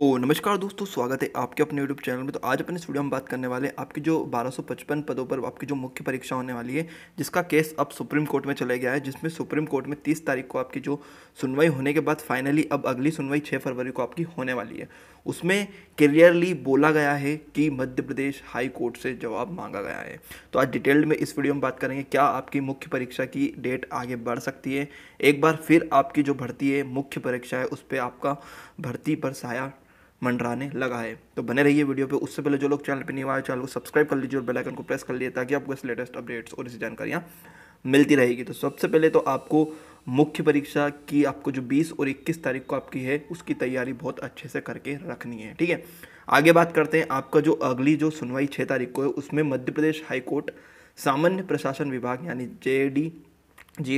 तो नमस्कार दोस्तों स्वागत है आपके अपने यूट्यूब चैनल में तो आज अपने स्टूडियो में बात करने वाले हैं आपकी जो 1255 पदों पर आपकी जो मुख्य परीक्षा होने वाली है जिसका केस अब सुप्रीम कोर्ट में चले गया है जिसमें सुप्रीम कोर्ट में 30 तारीख को आपकी जो सुनवाई होने के बाद फाइनली अब अगली सुनवाई 6 फरवरी को आपकी होने वाली है उसमें क्लियरली बोला गया है कि मध्य प्रदेश हाई कोर्ट से जवाब मांगा गया है तो आज डिटेल्ड में इस वीडियो में बात करेंगे क्या आपकी मुख्य परीक्षा की डेट आगे बढ़ सकती है एक बार फिर आपकी जो भर्ती है मुख्य परीक्षा है उस पर आपका भर्ती पर साया मंडराने लगा है तो बने रहिए वीडियो पे उससे पहले जो लोग चैनल पे नहीं आए चैनल को सब्सक्राइब कर लीजिए और बेल आइकन को प्रेस कर लिए ताकि आपको इस लेटेस्ट अपडेट्स और इसी जानकारियाँ मिलती रहेगी तो सबसे पहले तो आपको मुख्य परीक्षा की आपको जो 20 और 21 तारीख को आपकी है उसकी तैयारी बहुत अच्छे से करके रखनी है ठीक है आगे बात करते हैं आपका जो अगली जो सुनवाई छः तारीख को है उसमें मध्य प्रदेश हाईकोर्ट सामान्य प्रशासन विभाग यानी जे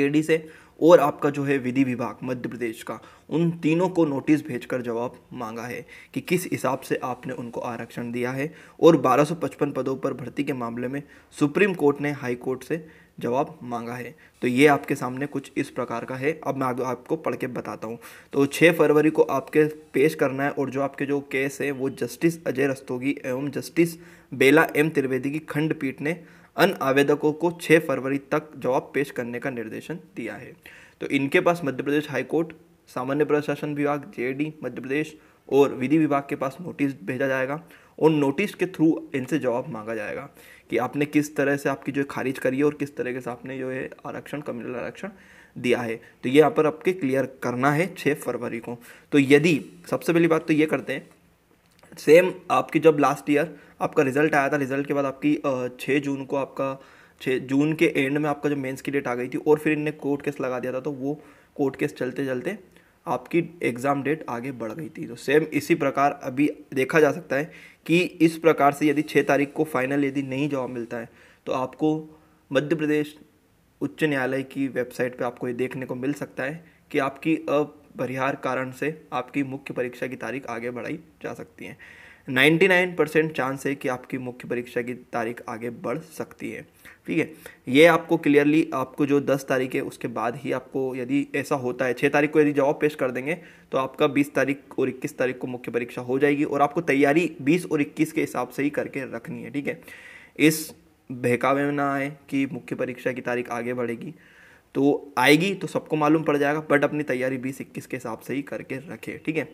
डी से और आपका जो है विधि विभाग मध्य प्रदेश का उन तीनों को नोटिस भेजकर जवाब मांगा है कि किस हिसाब से आपने उनको आरक्षण दिया है और 1255 पदों पर भर्ती के मामले में सुप्रीम कोर्ट ने हाई कोर्ट से जवाब मांगा है तो ये आपके सामने कुछ इस प्रकार का है अब मैं आपको पढ़ के बताता हूँ तो 6 फरवरी को आपके पेश करना है और जो आपके जो केस है वो जस्टिस अजय रस्तोगी एवं जस्टिस बेला एम त्रिवेदी की खंडपीठ ने अन्य आवेदकों को 6 फरवरी तक जवाब पेश करने का निर्देशन दिया है तो इनके पास मध्य प्रदेश हाईकोर्ट सामान्य प्रशासन विभाग जे मध्य प्रदेश और विधि विभाग के पास नोटिस भेजा जाएगा और नोटिस के थ्रू इनसे जवाब मांगा जाएगा कि आपने किस तरह से आपकी जो खारिज करी है और किस तरह से आपने जो है आरक्षण कम्युनल आरक्षण दिया है तो ये यहाँ पर आपके क्लियर करना है छः फरवरी को तो यदि सबसे पहली बात तो ये करते हैं सेम आपकी जब लास्ट ईयर आपका रिजल्ट आया था रिजल्ट के बाद आपकी छः जून को आपका छः जून के एंड में आपका जो मेंस की डेट आ गई थी और फिर इनने कोर्ट केस लगा दिया था तो वो कोर्ट केस चलते चलते आपकी एग्ज़ाम डेट आगे बढ़ गई थी तो सेम इसी प्रकार अभी देखा जा सकता है कि इस प्रकार से यदि छः तारीख को फाइनल यदि नहीं जवाब मिलता है तो आपको मध्य प्रदेश उच्च न्यायालय की वेबसाइट पर आपको ये देखने को मिल सकता है कि आपकी अब परिहार कारण से आपकी मुख्य परीक्षा की तारीख आगे बढ़ाई जा सकती है 99 परसेंट चांस है कि आपकी मुख्य परीक्षा की तारीख आगे बढ़ सकती है ठीक है ये आपको क्लियरली आपको जो 10 तारीख है उसके बाद ही आपको यदि ऐसा होता है 6 तारीख को यदि जवाब पेश कर देंगे तो आपका 20 तारीख और 21 तारीख को मुख्य परीक्षा हो जाएगी और आपको तैयारी 20 और 21 के हिसाब से ही करके रखनी है ठीक है इस बहकावे में ना आए कि मुख्य परीक्षा की तारीख आगे बढ़ेगी तो आएगी तो सबको मालूम पड़ जाएगा बट अपनी तैयारी बीस इक्कीस के हिसाब से ही करके रखें ठीक है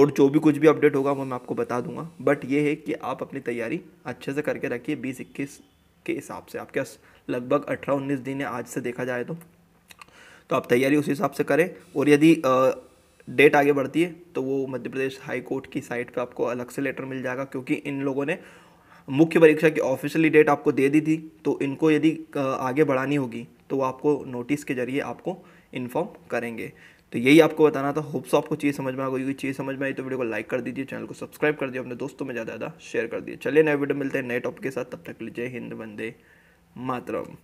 और जो भी कुछ भी अपडेट होगा वो मैं आपको बता दूंगा बट ये है कि आप अपनी तैयारी अच्छे से करके रखिए बीस इक्कीस के हिसाब से आपके लगभग अठारह उन्नीस दिन है आज से देखा जाए तो तो आप तैयारी उस हिसाब से करें और यदि डेट आगे बढ़ती है तो वो मध्य प्रदेश हाई कोर्ट की साइट पे आपको अलग से लेटर मिल जाएगा क्योंकि इन लोगों ने मुख्य परीक्षा की ऑफिशियली डेट आपको दे दी थी तो इनको यदि आगे बढ़ानी होगी तो वो आपको नोटिस के जरिए आपको इन्फॉर्म करेंगे तो यही आपको बताना था होप्स आपको चीज़ समझ में आ गई कोई चीज़ समझ में आई तो वीडियो को लाइक कर दीजिए चैनल को सब्सक्राइब कर दीजिए अपने दोस्तों में ज़्यादा ज़्यादा शेयर कर दीजिए चलिए नए वीडियो मिलते हैं नए टॉपिक के साथ तब तक लीजिए हिंद वंदे मातरम